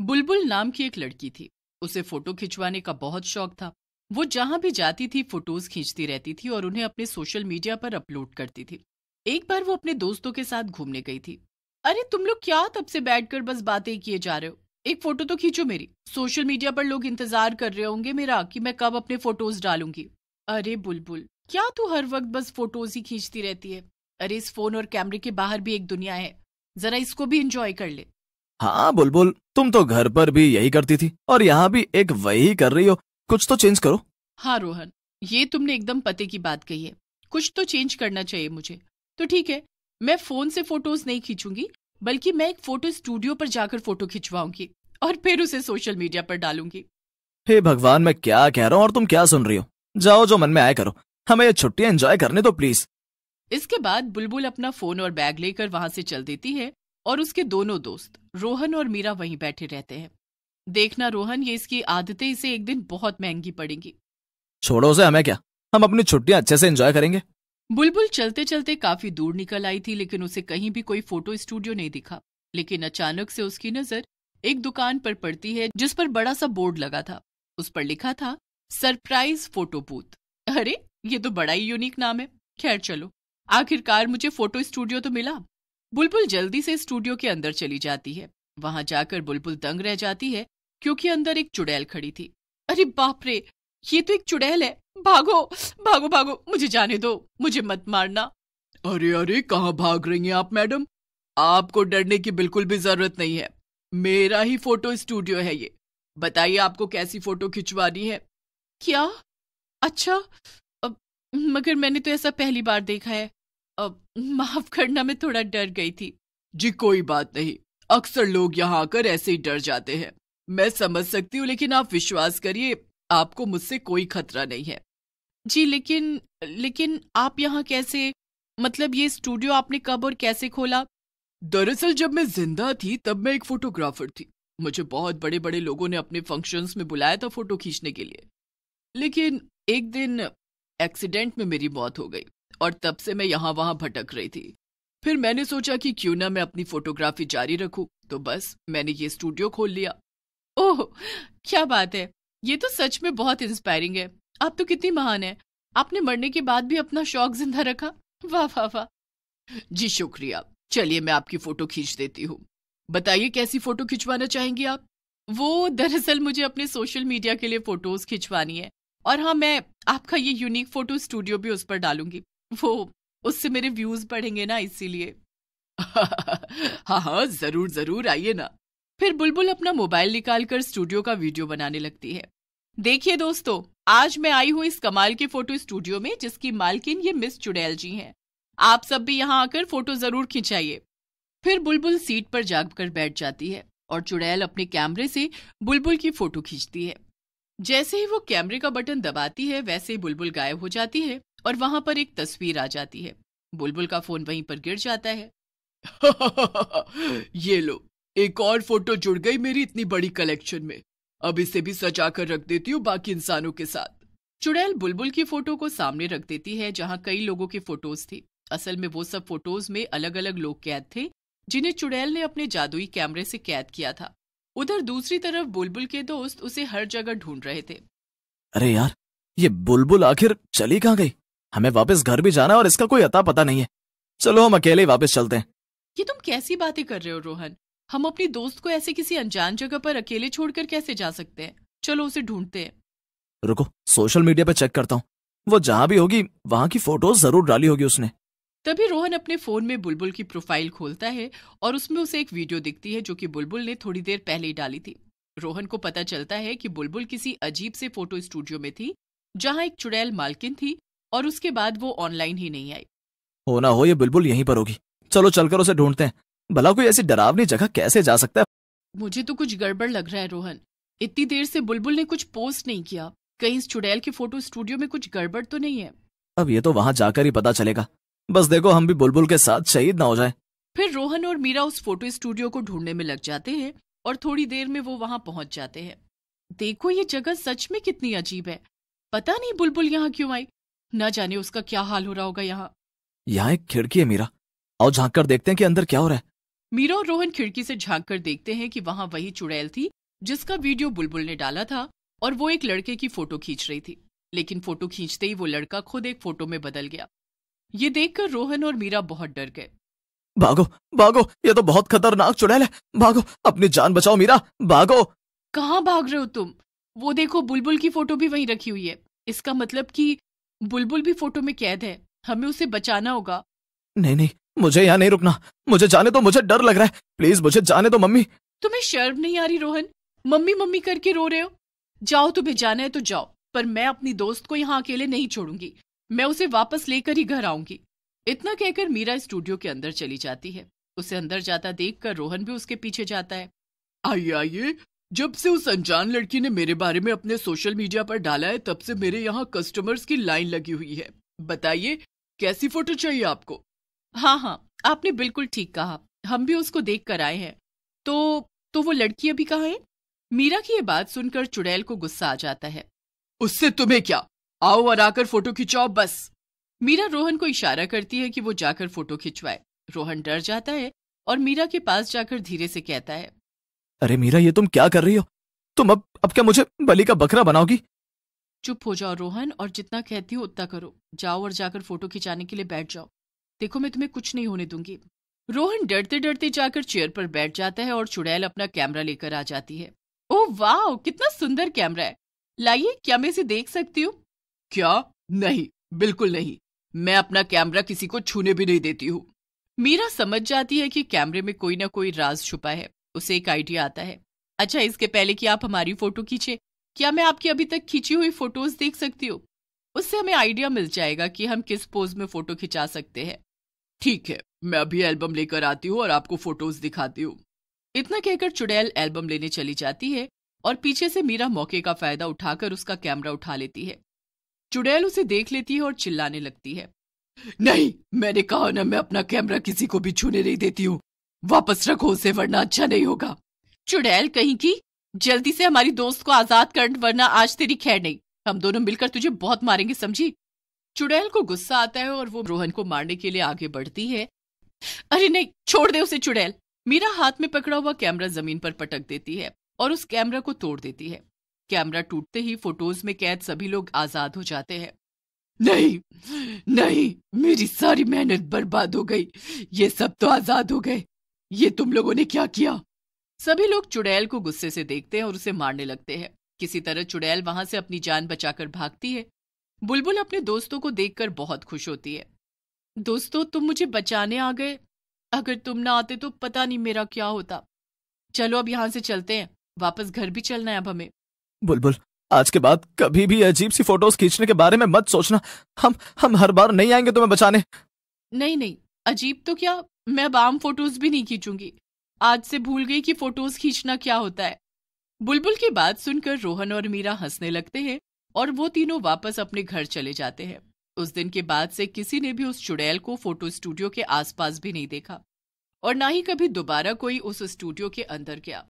बुलबुल नाम की एक लड़की थी उसे फोटो खिंचवाने का बहुत शौक था वो जहां भी जाती थी फोटोज खींचती रहती थी और उन्हें अपने सोशल मीडिया पर अपलोड करती थी एक बार वो अपने दोस्तों के साथ घूमने गई थी अरे तुम लोग क्या तब से बैठकर बस बातें किए जा रहे हो एक फोटो तो खींचो मेरी सोशल मीडिया पर लोग इंतजार कर रहे होंगे मेरा कि मैं कब अपने फोटोज डालूंगी अरे बुलबुल क्या तू हर वक्त बस फोटोज ही खींचती रहती है अरे इस फोन और कैमरे के बाहर भी एक दुनिया है जरा इसको भी इंजॉय कर ले हाँ बुलबुल तुम तो घर पर भी यही करती थी और यहाँ भी एक वही कर रही हो कुछ तो चेंज करो हाँ रोहन ये तुमने एकदम पते की बात कही है कुछ तो चेंज करना चाहिए मुझे तो ठीक है मैं फोन से फोटोज नहीं खींचूंगी बल्कि मैं एक फोटो स्टूडियो पर जाकर फोटो खिंचवाऊंगी और फिर उसे सोशल मीडिया पर डालूंगी हे भगवान मैं क्या कह रहा हूँ और तुम क्या सुन रही हो जाओ जो मन में आया करो हमें ये छुट्टियां एंजॉय करने दो प्लीज इसके बाद बुलबुल अपना फोन और बैग लेकर वहां से चल देती है और उसके दोनों दोस्त रोहन और मीरा वहीं बैठे रहते हैं देखना रोहन ये इसकी आदतें इसे एक दिन बहुत महंगी पड़ेंगी छोड़ो से हमें क्या हम अपनी छुट्टियां अच्छे से एंजॉय करेंगे बुलबुल चलते चलते काफी दूर निकल आई थी लेकिन उसे कहीं भी कोई फोटो स्टूडियो नहीं दिखा लेकिन अचानक से उसकी नजर एक दुकान पर पड़ती है जिस पर बड़ा सा बोर्ड लगा था उस पर लिखा था सरप्राइज फोटो बूथ अरे ये तो बड़ा ही यूनिक नाम है खैर चलो आखिरकार मुझे फोटो स्टूडियो तो मिला बुलबुल जल्दी से स्टूडियो के अंदर चली जाती है वहां जाकर बुलबुल दंग रह जाती है क्योंकि अंदर एक चुड़ैल खड़ी थी अरे बाप रे ये तो एक चुड़ैल है भागो भागो भागो मुझे जाने दो मुझे मत मारना अरे अरे कहाँ भाग रही हैं आप मैडम आपको डरने की बिल्कुल भी जरूरत नहीं है मेरा ही फोटो स्टूडियो है ये बताइए आपको कैसी फोटो खिंचवानी है क्या अच्छा अब, मगर मैंने तो ऐसा पहली बार देखा है माफ करना मैं थोड़ा डर गई थी जी कोई बात नहीं अक्सर लोग यहाँ आकर ऐसे ही डर जाते हैं मैं समझ सकती हूँ लेकिन आप विश्वास करिए आपको मुझसे कोई खतरा नहीं है जी लेकिन लेकिन आप यहाँ कैसे मतलब ये स्टूडियो आपने कब और कैसे खोला दरअसल जब मैं जिंदा थी तब मैं एक फोटोग्राफर थी मुझे बहुत बड़े बड़े लोगों ने अपने फंक्शंस में बुलाया था फोटो खींचने के लिए लेकिन एक दिन एक्सीडेंट में मेरी मौत हो गई और तब से मैं यहाँ वहां भटक रही थी फिर मैंने सोचा कि क्यों ना मैं अपनी फोटोग्राफी जारी रखूं तो बस मैंने ये स्टूडियो खोल लिया ओह क्या बात है ये तो सच में बहुत इंस्पायरिंग है आप तो कितनी महान है आपने मरने के बाद भी अपना शौक जिंदा रखा वाह वाह वाह जी शुक्रिया चलिए मैं आपकी फोटो खींच देती हूँ बताइए कैसी फोटो खिंचवाना चाहेंगी आप वो दरअसल मुझे अपने सोशल मीडिया के लिए फोटोज खिंचवानी है और हाँ मैं आपका ये यूनिक फोटो स्टूडियो भी उस पर डालूंगी वो उससे मेरे व्यूज बढ़ेंगे ना इसीलिए हाँ हाँ जरूर जरूर आइए ना फिर बुलबुल अपना मोबाइल निकालकर स्टूडियो का वीडियो बनाने लगती है देखिए दोस्तों आज मैं आई हूँ इस कमाल के फोटो स्टूडियो में जिसकी मालकिन ये मिस चुड़ैल जी हैं आप सब भी यहाँ आकर फोटो जरूर खिंचाइए फिर बुलबुल सीट पर जाग कर बैठ जाती है और चुड़ैल अपने कैमरे से बुलबुल की फोटो खींचती है जैसे ही वो कैमरे का बटन दबाती है वैसे ही बुलबुल गायब हो जाती है और वहां पर एक तस्वीर आ जाती है बुलबुल का फोन वहीं पर गिर जाता है ये लो एक और फोटो जुड़ गई मेरी इतनी बड़ी कलेक्शन में अब इसे भी सजा कर रख देती हूँ बाकी इंसानों के साथ चुड़ैल बुलबुल की फोटो को सामने रख देती है जहाँ कई लोगों की फोटोज थी असल में वो सब फोटोज में अलग अलग लोग कैद थे जिन्हें चुड़ैल ने अपने जादुई कैमरे से कैद किया था उधर दूसरी तरफ बुलबुल के दोस्त उसे हर जगह ढूंढ रहे थे अरे यार ये बुलबुल आखिर चली कहाँ गई हमें वापस घर भी जाना और इसका कोई अता पता नहीं है चलो हम अकेले वापस चलते हैं ये तुम कैसी बातें कर रहे हो रोहन हम अपनी दोस्त को ऐसे किसी अनजान जगह पर अकेले छोड़कर कैसे जा सकते हैं चलो उसे ढूंढते हैं रुको सोशल मीडिया पर चेक करता हूँ वो जहाँ भी होगी वहाँ की फोटो जरूर डाली होगी उसने तभी रोहन अपने फोन में बुलबुल की प्रोफाइल खोलता है और उसमें उसे एक वीडियो दिखती है जो कि बुलबुल ने थोड़ी देर पहले ही डाली थी रोहन को पता चलता है कि बुलबुल किसी अजीब से फोटो स्टूडियो में थी जहाँ एक चुड़ैल मालकिन थी और उसके बाद वो ऑनलाइन ही नहीं आई हो ना हो ये बिल्कुल यहीं पर होगी चलो चलकर उसे ढूंढते हैं भला कोई ऐसी डरावनी जगह कैसे जा सकता है मुझे तो कुछ गड़बड़ लग रहा है रोहन इतनी देर से बुलबुल ने कुछ पोस्ट नहीं किया कहीं इस चुड़ैल की फोटो स्टूडियो में कुछ गड़बड़ तो नहीं है अब ये तो वहाँ जाकर ही पता चलेगा बस देखो हम भी बुलबुल के साथ शहीद ना हो जाए फिर रोहन और मीरा उस फोटो स्टूडियो को ढूंढने में लग जाते हैं और थोड़ी देर में वो वहाँ पहुँच जाते हैं देखो ये जगह सच में कितनी अजीब है पता नहीं बुलबुल यहाँ क्यों आई न जाने उसका क्या हाल हो रहा होगा यहाँ यहाँ एक खिड़की है मीरा आओ झांक कर देखते हैं कि अंदर क्या हो रहा है मीरा और रोहन खिड़की से झांक कर देखते हैं कि वहाँ वही चुड़ैल थी जिसका वीडियो बुलबुल ने डाला था और वो एक लड़के की फोटो खींच रही थी लेकिन फोटो खींचते ही वो लड़का खुद एक फोटो में बदल गया ये देखकर रोहन और मीरा बहुत डर गए भागो भागो ये तो बहुत खतरनाक चुड़ैल है भागो अपनी जान बचाओ मीरा भागो कहाँ भाग रहे हो तुम वो देखो बुलबुल की फोटो भी वहीं रखी हुई है इसका मतलब कि बुलबुल भी फोटो में कैद है हमें उसे बचाना होगा नहीं नहीं मुझे यहाँ नहीं रुकना मुझे जाने दो मुझे डर लग रहा है प्लीज मुझे जाने दो मम्मी तुम्हें शर्म नहीं आ रही रोहन मम्मी मम्मी करके रो रहे हो जाओ तुम्हें जाना है तो जाओ पर मैं अपनी दोस्त को यहाँ अकेले नहीं छोड़ूंगी मैं उसे वापस लेकर ही घर आऊंगी इतना कहकर मीरा स्टूडियो के अंदर चली जाती है उसे अंदर जाता देख रोहन भी उसके पीछे जाता है आइए आइए जब से उस अनजान लड़की ने मेरे बारे में अपने सोशल मीडिया पर डाला है तब से मेरे यहाँ कस्टमर्स की लाइन लगी हुई है बताइए कैसी फोटो चाहिए आपको हाँ हाँ आपने बिल्कुल ठीक कहा हम भी उसको देख कर आए हैं तो तो वो लड़की अभी कहाँ है मीरा की ये बात सुनकर चुड़ैल को गुस्सा आ जाता है उससे तुम्हें क्या आओ और आकर फोटो खिंचाओ बस मीरा रोहन को इशारा करती है कि वो जाकर फोटो खिंचवाए रोहन डर जाता है और मीरा के पास जाकर धीरे से कहता है अरे मीरा ये तुम क्या कर रही हो तुम अब अब क्या मुझे बलि का बकरा बनाओगी चुप हो जाओ रोहन और जितना कहती हो उतना करो जाओ और जाकर फोटो खिंचाने के लिए बैठ जाओ देखो मैं तुम्हें कुछ नहीं होने दूंगी रोहन डरते डरते जाकर चेयर पर बैठ जाता है और चुड़ैल अपना कैमरा लेकर आ जाती है ओ वाह कितना सुंदर कैमरा है लाइए क्या मैं इसे देख सकती हूँ क्या नहीं बिल्कुल नहीं मैं अपना कैमरा किसी को छूने भी नहीं देती हूँ मीरा समझ जाती है कि कैमरे में कोई ना कोई राज छुपा है उसे एक आइडिया आता है अच्छा इसके पहले कि आप हमारी फोटो खींचे क्या मैं आपकी अभी तक खींची हुई फोटोज देख सकती हूँ उससे हमें आइडिया मिल जाएगा कि हम किस पोज में फोटो खिंचा सकते हैं ठीक है मैं अभी एल्बम लेकर आती हूँ और आपको फोटोज दिखाती हूँ इतना कहकर चुड़ैल एल्बम लेने चली जाती है और पीछे से मीरा मौके का फायदा उठाकर उसका कैमरा उठा लेती है चुड़ैल उसे देख लेती है और चिल्लाने लगती है नहीं मैंने कहा ना मैं अपना कैमरा किसी को भी छूने नहीं देती हूँ वापस रखो उसे वरना अच्छा नहीं होगा चुड़ैल कहीं की जल्दी से हमारी दोस्त को आजाद कर वरना आज तेरी खैर नहीं हम दोनों मिलकर तुझे बहुत मारेंगे समझी चुड़ैल को गुस्सा आता है और वो रोहन को मारने के लिए आगे बढ़ती है अरे नहीं छोड़ दे उसे चुड़ैल मीरा हाथ में पकड़ा हुआ कैमरा जमीन पर पटक देती है और उस कैमरा को तोड़ देती है कैमरा टूटते ही फोटोज में कैद सभी लोग आजाद हो जाते हैं नहीं नहीं मेरी सारी मेहनत बर्बाद हो गई ये सब तो आजाद हो गए ये तुम लोगों ने क्या किया सभी लोग चुड़ैल को गुस्से से देखते हैं और उसे मारने लगते हैं किसी तरह चुड़ैल वहां से अपनी जान बचाकर भागती है बुलबुल अपने दोस्तों को देखकर बहुत खुश होती है दोस्तों तुम मुझे बचाने आ गए अगर तुम ना आते तो पता नहीं मेरा क्या होता चलो अब यहाँ से चलते हैं वापस घर भी चलना है अब हमें बुलबुल आज के बाद कभी भी अजीब सी फोटोज खींचने के बारे में मत सोचना हम हम हर बार नहीं आएंगे तुम्हें बचाने नहीं नहीं अजीब तो क्या मैं अब आम फोटोज भी नहीं खींचूंगी आज से भूल गई कि फोटोज खींचना क्या होता है बुलबुल की बात सुनकर रोहन और मीरा हंसने लगते हैं और वो तीनों वापस अपने घर चले जाते हैं उस दिन के बाद से किसी ने भी उस चुड़ैल को फोटो स्टूडियो के आसपास भी नहीं देखा और ना ही कभी दोबारा कोई उस स्टूडियो के अंदर गया